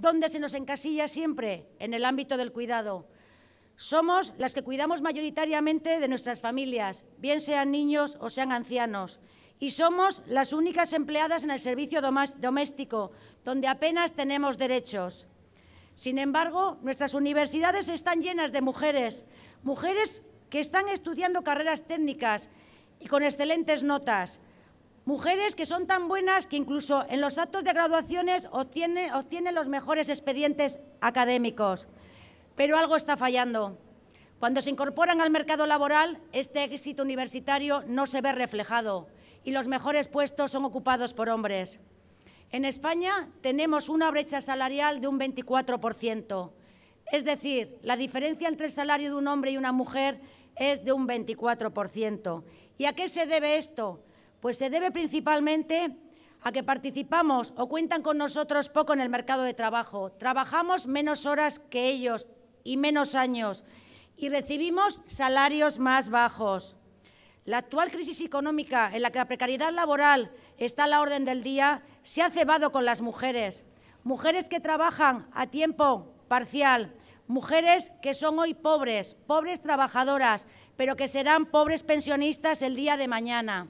donde se nos encasilla siempre en el ámbito del cuidado. Somos las que cuidamos mayoritariamente de nuestras familias, bien sean niños o sean ancianos, y somos las únicas empleadas en el servicio doméstico, donde apenas tenemos derechos. Sin embargo, nuestras universidades están llenas de mujeres, mujeres que están estudiando carreras técnicas y con excelentes notas, Mujeres que son tan buenas que incluso en los actos de graduaciones obtienen, los mejores expedientes académicos. Pero algo está fallando. Cuando se incorporan al mercado laboral, este éxito universitario no se ve reflejado y los mejores puestos son ocupados por hombres. En España tenemos una brecha salarial de un 24%, es decir, la diferencia entre el salario de un hombre y una mujer es de un 24%. ¿Y a qué se debe esto? Pues se debe principalmente a que participamos o cuentan con nosotros poco en el mercado de trabajo. Trabajamos menos horas que ellos y menos años y recibimos salarios más bajos. La actual crisis económica en la que la precariedad laboral está a la orden del día se ha cebado con las mujeres. Mujeres que trabajan a tiempo parcial, mujeres que son hoy pobres, pobres trabajadoras, pero que serán pobres pensionistas el día de mañana.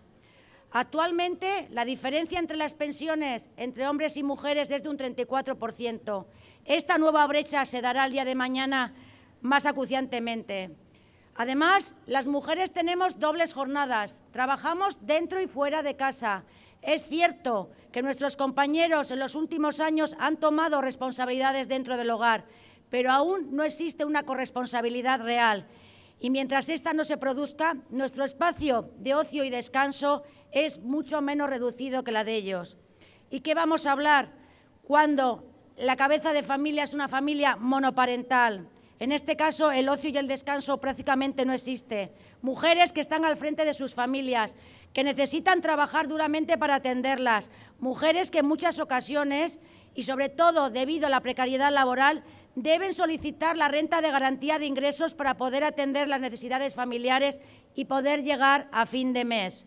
Actualmente, la diferencia entre las pensiones entre hombres y mujeres es de un 34%. Esta nueva brecha se dará el día de mañana más acuciantemente. Además, las mujeres tenemos dobles jornadas, trabajamos dentro y fuera de casa. Es cierto que nuestros compañeros en los últimos años han tomado responsabilidades dentro del hogar, pero aún no existe una corresponsabilidad real. Y mientras esta no se produzca, nuestro espacio de ocio y descanso es mucho menos reducido que la de ellos. ¿Y qué vamos a hablar cuando la cabeza de familia es una familia monoparental? En este caso, el ocio y el descanso prácticamente no existe. Mujeres que están al frente de sus familias, que necesitan trabajar duramente para atenderlas. Mujeres que en muchas ocasiones, y sobre todo debido a la precariedad laboral, deben solicitar la renta de garantía de ingresos para poder atender las necesidades familiares y poder llegar a fin de mes.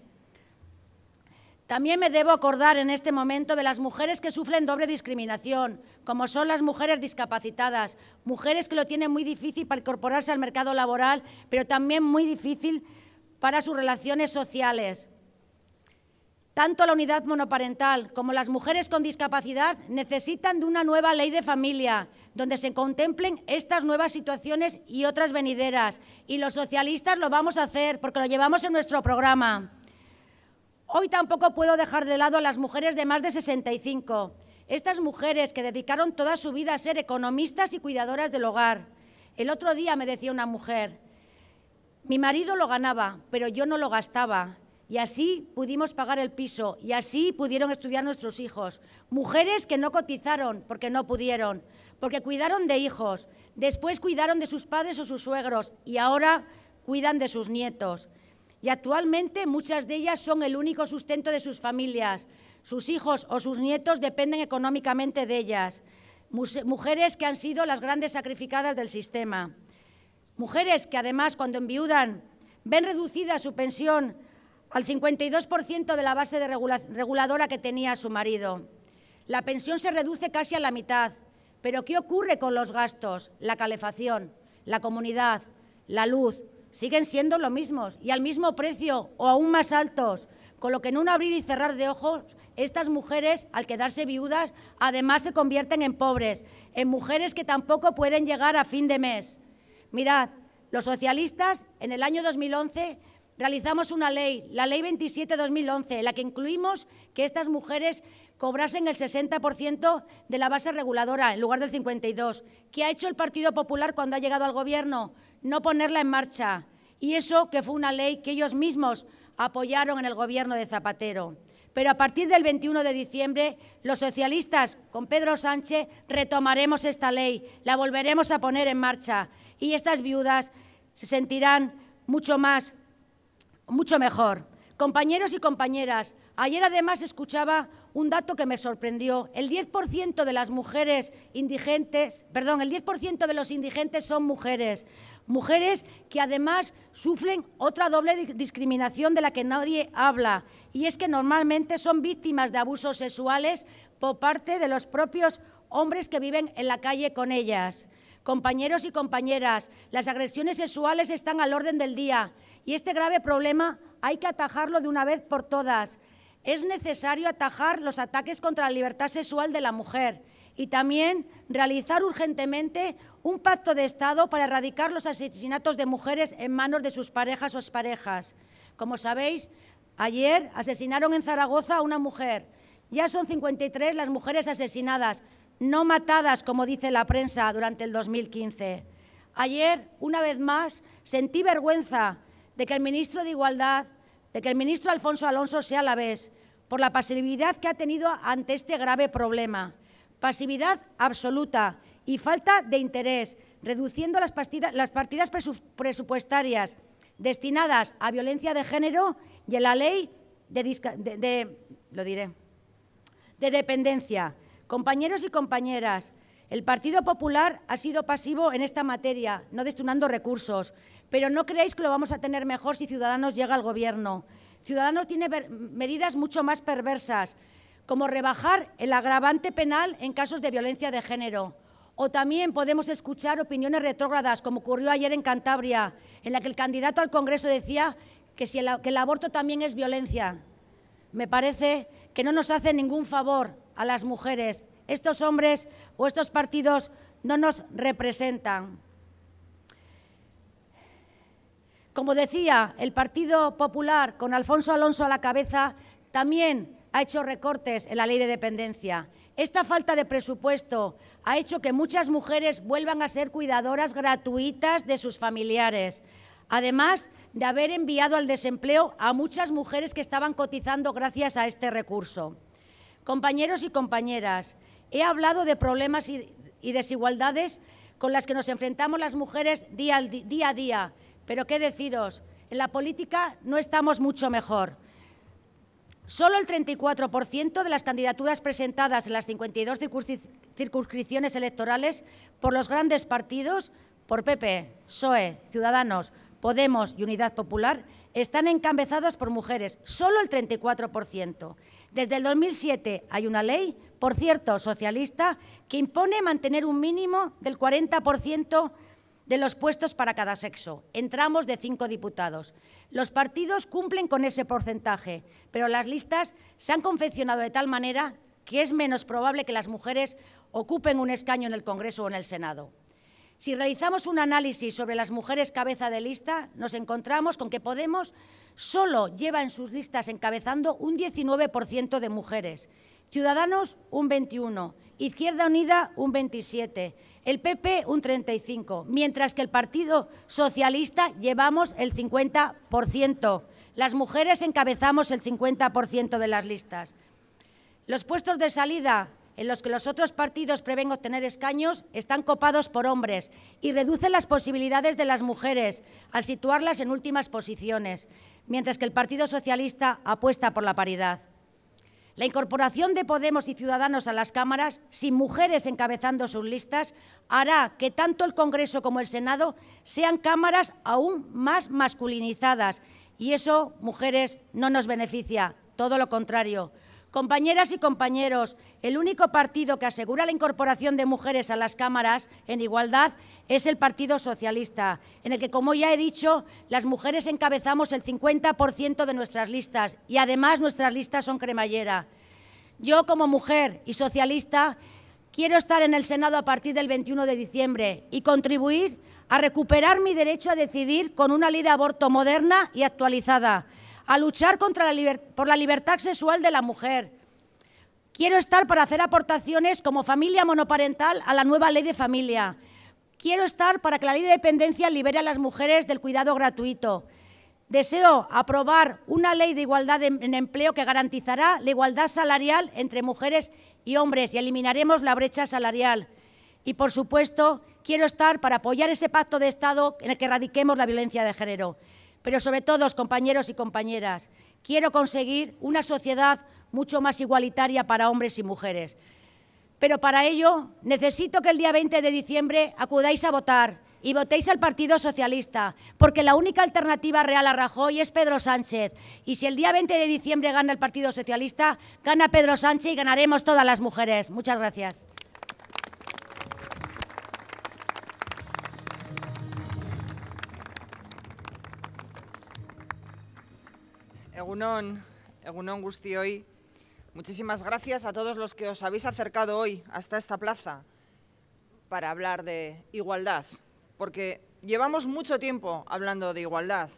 También me debo acordar en este momento de las mujeres que sufren doble discriminación, como son las mujeres discapacitadas, mujeres que lo tienen muy difícil para incorporarse al mercado laboral, pero también muy difícil para sus relaciones sociales. Tanto la unidad monoparental como las mujeres con discapacidad necesitan de una nueva ley de familia, donde se contemplen estas nuevas situaciones y otras venideras. Y los socialistas lo vamos a hacer porque lo llevamos en nuestro programa. Hoy tampoco puedo dejar de lado a las mujeres de más de 65, estas mujeres que dedicaron toda su vida a ser economistas y cuidadoras del hogar. El otro día me decía una mujer, mi marido lo ganaba, pero yo no lo gastaba. Y así pudimos pagar el piso y así pudieron estudiar nuestros hijos. Mujeres que no cotizaron porque no pudieron, porque cuidaron de hijos, después cuidaron de sus padres o sus suegros y ahora cuidan de sus nietos y actualmente muchas de ellas son el único sustento de sus familias. Sus hijos o sus nietos dependen económicamente de ellas. Mujeres que han sido las grandes sacrificadas del sistema. Mujeres que además cuando enviudan ven reducida su pensión al 52% de la base de reguladora que tenía su marido. La pensión se reduce casi a la mitad, pero ¿qué ocurre con los gastos? La calefacción, la comunidad, la luz, siguen siendo los mismos y al mismo precio o aún más altos, con lo que en un abrir y cerrar de ojos, estas mujeres, al quedarse viudas, además se convierten en pobres, en mujeres que tampoco pueden llegar a fin de mes. Mirad, los socialistas en el año 2011 realizamos una ley, la Ley 27-2011, en la que incluimos que estas mujeres cobrasen el 60% de la base reguladora en lugar del 52%. ¿Qué ha hecho el Partido Popular cuando ha llegado al Gobierno? No ponerla en marcha. Y eso que fue una ley que ellos mismos apoyaron en el gobierno de Zapatero. Pero a partir del 21 de diciembre, los socialistas, con Pedro Sánchez, retomaremos esta ley, la volveremos a poner en marcha y estas viudas se sentirán mucho más, mucho mejor. Compañeros y compañeras, ayer además escuchaba un dato que me sorprendió. El 10% de las mujeres indigentes, perdón, el 10% de los indigentes son mujeres. Mujeres que además sufren otra doble discriminación de la que nadie habla, y es que normalmente son víctimas de abusos sexuales por parte de los propios hombres que viven en la calle con ellas. Compañeros y compañeras, las agresiones sexuales están al orden del día y este grave problema hay que atajarlo de una vez por todas. Es necesario atajar los ataques contra la libertad sexual de la mujer y también realizar urgentemente un pacto de Estado para erradicar los asesinatos de mujeres en manos de sus parejas o exparejas. Como sabéis, ayer asesinaron en Zaragoza a una mujer. Ya son 53 las mujeres asesinadas, no matadas, como dice la prensa, durante el 2015. Ayer, una vez más, sentí vergüenza de que el ministro de Igualdad, de que el ministro Alfonso Alonso sea a la vez, por la pasividad que ha tenido ante este grave problema pasividad absoluta y falta de interés, reduciendo las partidas, presupuestarias destinadas a violencia de género y en la ley de, lo diré, de dependencia. Compañeros y compañeras, el Partido Popular ha sido pasivo en esta materia, no destinando recursos, pero no creéis que lo vamos a tener mejor si Ciudadanos llega al Gobierno. Ciudadanos tiene medidas mucho más perversas, como rebajar el agravante penal en casos de violencia de género. O también podemos escuchar opiniones retrógradas, como ocurrió ayer en Cantabria, en la que el candidato al Congreso decía que, si el, el aborto también es violencia. Me parece que no nos hace ningún favor a las mujeres. Estos hombres o estos partidos no nos representan. Como decía, el Partido Popular, con Alfonso Alonso a la cabeza, también ha hecho recortes en la ley de dependencia. Esta falta de presupuesto ha hecho que muchas mujeres vuelvan a ser cuidadoras gratuitas de sus familiares, además de haber enviado al desempleo a muchas mujeres que estaban cotizando gracias a este recurso. Compañeros y compañeras, he hablado de problemas y desigualdades con las que nos enfrentamos las mujeres día a día, pero qué deciros, en la política no estamos mucho mejor. Solo el 34% de las candidaturas presentadas en las 52 circunscripciones electorales por los grandes partidos, por PP, PSOE, e, Ciudadanos, Podemos y Unidad Popular, están encabezadas por mujeres, solo el 34%. Desde el 2007 hay una ley, por cierto, socialista, que impone mantener un mínimo del 40% de los puestos para cada sexo. Entramos de cinco diputados. Los partidos cumplen con ese porcentaje, pero las listas se han confeccionado de tal manera que es menos probable que las mujeres ocupen un escaño en el Congreso o en el Senado. Si realizamos un análisis sobre las mujeres cabeza de lista, nos encontramos con que Podemos solo lleva en sus listas encabezando un 19% de mujeres, Ciudadanos un 21%, Izquierda Unida un 27%, el PP un 35%, mientras que el Partido Socialista llevamos el 50%. Las mujeres encabezamos el 50% de las listas. Los puestos de salida en los que los otros partidos prevén obtener escaños están copados por hombres y reducen las posibilidades de las mujeres al situarlas en últimas posiciones, mientras que el Partido Socialista apuesta por la paridad. La incorporación de Podemos y Ciudadanos a las cámaras, sin mujeres encabezando sus listas, hará que tanto el Congreso como el Senado sean cámaras aún más masculinizadas. Y eso, mujeres, no nos beneficia, todo lo contrario. Compañeras y compañeros, el único partido que asegura la incorporación de mujeres a las cámaras en igualdad es el Partido Socialista, en el que, como ya he dicho, las mujeres encabezamos el 50% de nuestras listas y además nuestras listas son cremallera. Yo, como mujer y socialista, quiero estar en el Senado a partir del 21 de diciembre y contribuir a recuperar mi derecho a decidir con una ley de aborto moderna y actualizada, a luchar por la libertad sexual de la mujer. Quiero estar para hacer aportaciones como familia monoparental a la nueva ley de familia Quiero estar para que la ley de dependencia libere a las mujeres del cuidado gratuito. Deseo aprobar una ley de igualdad en empleo que garantizará la igualdad salarial entre mujeres y hombres y eliminaremos la brecha salarial. Y, por supuesto, quiero estar para apoyar ese pacto de Estado en el que erradiquemos la violencia de género. Pero, sobre todo, compañeros y compañeras, quiero conseguir una sociedad mucho más igualitaria para hombres y mujeres. Pero para ello necesito que el día 20 de diciembre acudáis a votar y votéis al Partido Socialista, porque la única alternativa real a Rajoy es Pedro Sánchez. Y si el día 20 de diciembre gana el Partido Socialista, gana Pedro Sánchez y ganaremos todas las mujeres. Muchas gracias. Egunon, egunon Muchísimas gracias a todos los que os habéis acercado hoy hasta esta plaza para hablar de igualdad, porque llevamos mucho tiempo hablando de igualdad,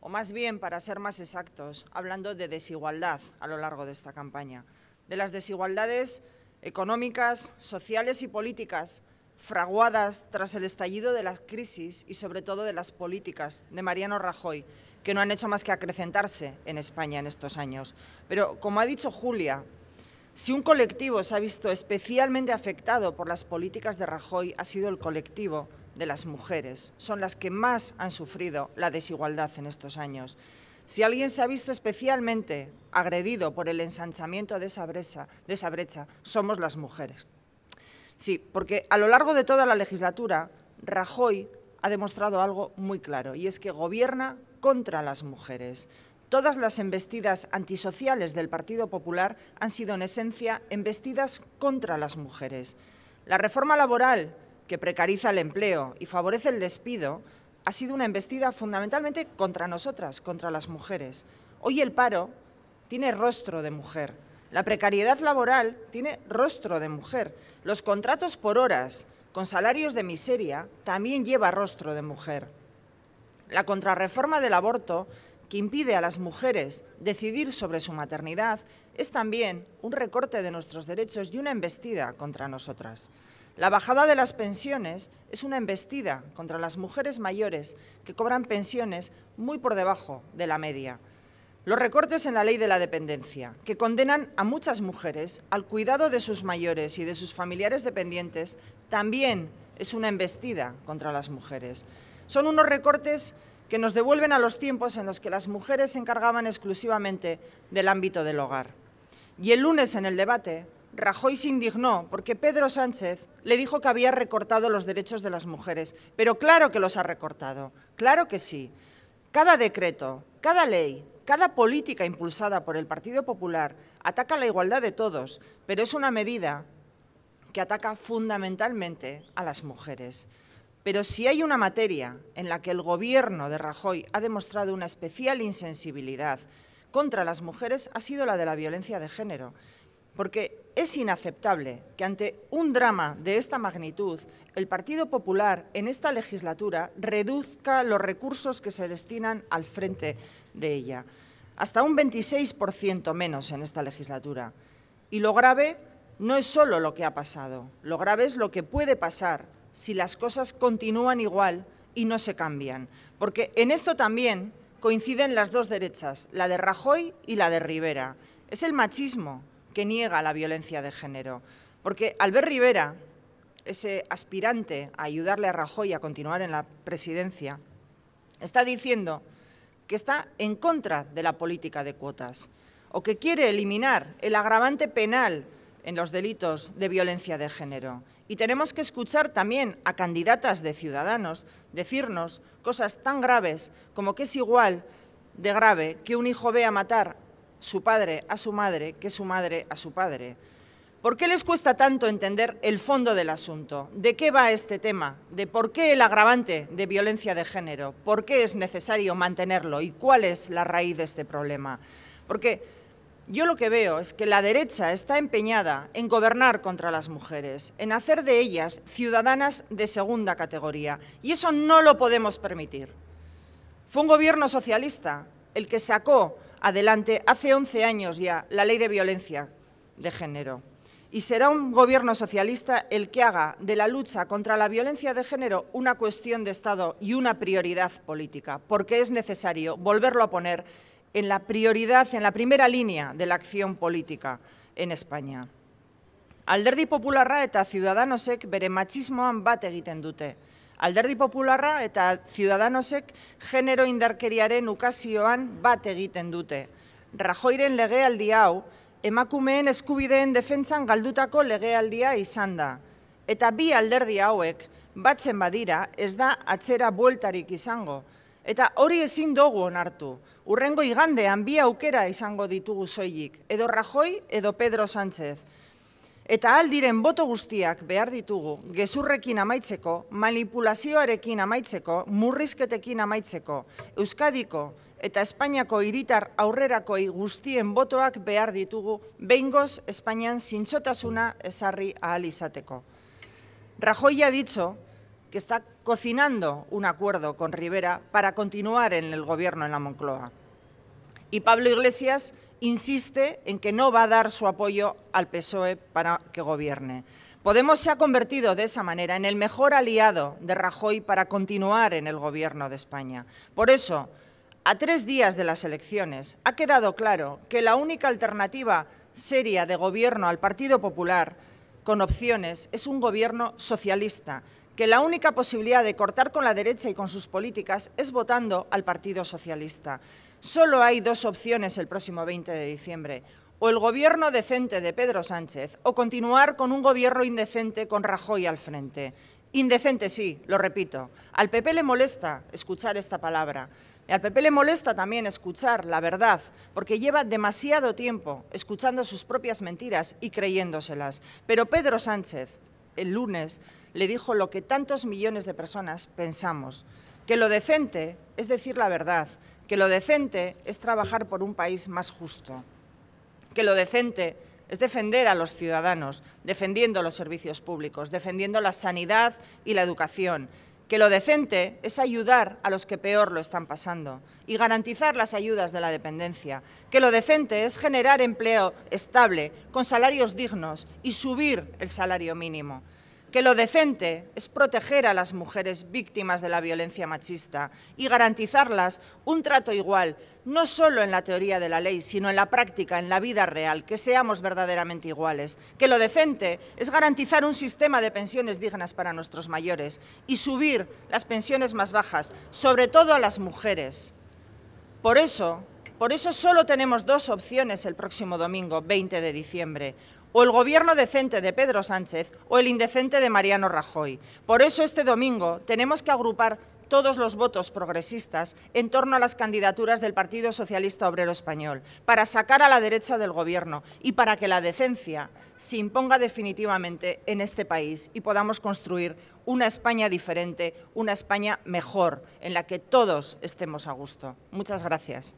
o más bien, para ser más exactos, hablando de desigualdad a lo largo de esta campaña, de las desigualdades económicas, sociales y políticas fraguadas tras el estallido de la crisis y sobre todo de las políticas de Mariano Rajoy que no han hecho más que acrecentarse en España en estos años. Pero, como ha dicho Julia, si un colectivo se ha visto especialmente afectado por las políticas de Rajoy, ha sido el colectivo de las mujeres. Son las que más han sufrido la desigualdad en estos años. Si alguien se ha visto especialmente agredido por el ensanchamiento de esa, brecha, de esa brecha, somos las mujeres. Sí, porque a lo largo de toda la legislatura, Rajoy ha demostrado algo muy claro, y es que gobierna contra las mujeres. Todas las embestidas antisociales del Partido Popular han sido en esencia embestidas contra las mujeres. La reforma laboral, que precariza el empleo y favorece el despido, ha sido una embestida fundamentalmente contra nosotras, contra las mujeres. Hoy el paro tiene rostro de mujer, la precariedad laboral tiene rostro de mujer, los contratos por horas con salarios de miseria también lleva rostro de mujer la contrarreforma del aborto, que impide a las mujeres decidir sobre su maternidad, es también un recorte de nuestros derechos y una embestida contra nosotras. La bajada de las pensiones es una embestida contra las mujeres mayores que cobran pensiones muy por debajo de la media. Los recortes en la ley de la dependencia, que condenan a muchas mujeres al cuidado de sus mayores y de sus familiares dependientes, también es una embestida contra las mujeres. Son unos recortes que nos devuelven a los tiempos en los que las mujeres se encargaban exclusivamente del ámbito del hogar. Y el lunes en el debate, Rajoy se indignó porque Pedro Sánchez le dijo que había recortado los derechos de las mujeres. Pero claro que los ha recortado, claro que sí. Cada decreto, cada ley, cada política impulsada por el Partido Popular ataca la igualdad de todos, pero es una medida que ataca fundamentalmente a las mujeres. Pero si hay una materia en la que el gobierno de Rajoy ha demostrado una especial insensibilidad contra las mujeres ha sido la de la violencia de género, porque es inaceptable que ante un drama de esta magnitud el Partido Popular en esta legislatura reduzca los recursos que se destinan al frente de ella, hasta un 26% menos en esta legislatura. Y lo grave no es solo lo que ha pasado, lo grave es lo que puede pasar si las cosas continúan igual y no se cambian. Porque en esto también coinciden las dos derechas, la de Rajoy y la de Rivera. Es el machismo que niega la violencia de género. Porque Albert Rivera, ese aspirante a ayudarle a Rajoy a continuar en la presidencia, está diciendo que está en contra de la política de cuotas o que quiere eliminar el agravante penal en los delitos de violencia de género. Y tenemos que escuchar también a candidatas de ciudadanos decirnos cosas tan graves como que es igual de grave que un hijo vea matar su padre a su madre que su madre a su padre. ¿Por qué les cuesta tanto entender el fondo del asunto? ¿De qué va este tema? ¿De por qué el agravante de violencia de género? ¿Por qué es necesario mantenerlo? ¿Y cuál es la raíz de este problema? Porque yo lo que veo es que la derecha está empeñada en gobernar contra las mujeres, en hacer de ellas ciudadanas de segunda categoría, y eso no lo podemos permitir. Fue un gobierno socialista el que sacó adelante hace 11 años ya la ley de violencia de género. Y será un gobierno socialista el que haga de la lucha contra la violencia de género una cuestión de Estado y una prioridad política, porque es necesario volverlo a poner en la prioridad, en la primera línea de la acción política en España. Alderdi popularra eta ciudadanosek bere matxismoan bat egiten dute. Alderdi popularra eta ciudadanosek genero indarkeriaren ukazioan bat egiten dute. Rajoiren legealdi hau, emakumeen eskubideen defentsan galdutako legealdia izan da. Eta bi alderdi hauek, batzen badira, ez da atzera bueltarik izango, Eta hori ezin dugu onartu. Urrengo igandean bi aukera izango ditugu soilik, edo Rajoi edo Pedro Sánchez. Eta aldiren boto guztiak behar ditugu, gezurrekin amaitzeko, manipulazioarekin amaitzeko, murrizketekin amaitzeko, Euskadiko eta Espainiako hiritar aurrerakoi guztien botoak behar ditugu, behingoz Espainian zintxotasuna ezarri ahal izateko. Rajoia ditzo, que está cocinando un acuerdo con Rivera para continuar en el gobierno en la Moncloa. Y Pablo Iglesias insiste en que no va a dar su apoyo al PSOE para que gobierne. Podemos se ha convertido de esa manera en el mejor aliado de Rajoy para continuar en el gobierno de España. Por eso, a tres días de las elecciones, ha quedado claro que la única alternativa seria de gobierno al Partido Popular con opciones es un gobierno socialista, que la única posibilidad de cortar con la derecha y con sus políticas es votando al Partido Socialista. Solo hay dos opciones el próximo 20 de diciembre, o el gobierno decente de Pedro Sánchez, o continuar con un gobierno indecente con Rajoy al frente. Indecente sí, lo repito. Al PP le molesta escuchar esta palabra. Y al PP le molesta también escuchar la verdad, porque lleva demasiado tiempo escuchando sus propias mentiras y creyéndoselas. Pero Pedro Sánchez, el lunes, le dijo lo que tantos millones de personas pensamos, que lo decente es decir la verdad, que lo decente es trabajar por un país más justo, que lo decente es defender a los ciudadanos, defendiendo los servicios públicos, defendiendo la sanidad y la educación, que lo decente es ayudar a los que peor lo están pasando y garantizar las ayudas de la dependencia, que lo decente es generar empleo estable, con salarios dignos y subir el salario mínimo, que lo decente es proteger a las mujeres víctimas de la violencia machista y garantizarlas un trato igual, no solo en la teoría de la ley, sino en la práctica, en la vida real, que seamos verdaderamente iguales, que lo decente es garantizar un sistema de pensiones dignas para nuestros mayores y subir las pensiones más bajas, sobre todo a las mujeres. Por eso, por eso solo tenemos dos opciones el próximo domingo, 20 de diciembre o el gobierno decente de Pedro Sánchez o el indecente de Mariano Rajoy. Por eso este domingo tenemos que agrupar todos los votos progresistas en torno a las candidaturas del Partido Socialista Obrero Español, para sacar a la derecha del Gobierno y para que la decencia se imponga definitivamente en este país y podamos construir una España diferente, una España mejor, en la que todos estemos a gusto. Muchas gracias.